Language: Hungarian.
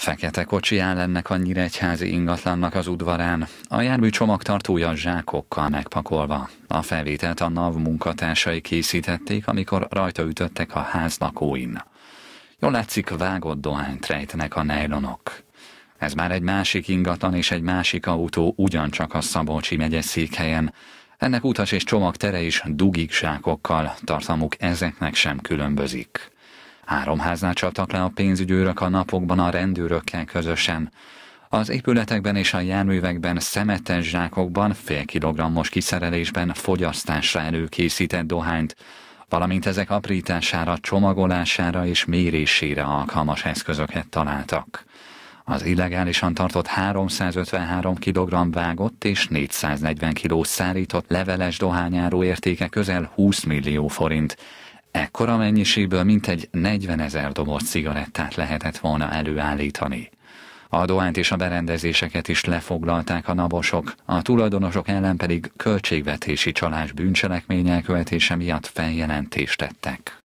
Fekete kocsi áll ennek a nyíregyházi ingatlannak az udvarán, a jármű csomagtartója zsákokkal megpakolva. A felvételt a NAV munkatársai készítették, amikor rajta ütöttek a ház lakóin. Jól látszik, vágott dohányt rejtenek a nejlonok. Ez már egy másik ingatlan és egy másik autó ugyancsak a Szabolcsi megye székhelyen. Ennek utas és csomagtere is dugik zsákokkal, tartalmuk ezeknek sem különbözik. Háromháznál csaptak le a pénzügyőrök a napokban a rendőrökkel közösen. Az épületekben és a járművekben szemetes zsákokban fél kilogrammos kiszerelésben fogyasztásra előkészített dohányt, valamint ezek aprítására, csomagolására és mérésére alkalmas eszközöket találtak. Az illegálisan tartott 353 kg vágott és 440 kg szárított leveles dohányáró értéke közel 20 millió forint, Ekkora mennyiségből mintegy 40 ezer doboz cigarettát lehetett volna előállítani. A dohányt és a berendezéseket is lefoglalták a nabosok, a tulajdonosok ellen pedig költségvetési csalás bűncselekmények követése miatt feljelentést tettek.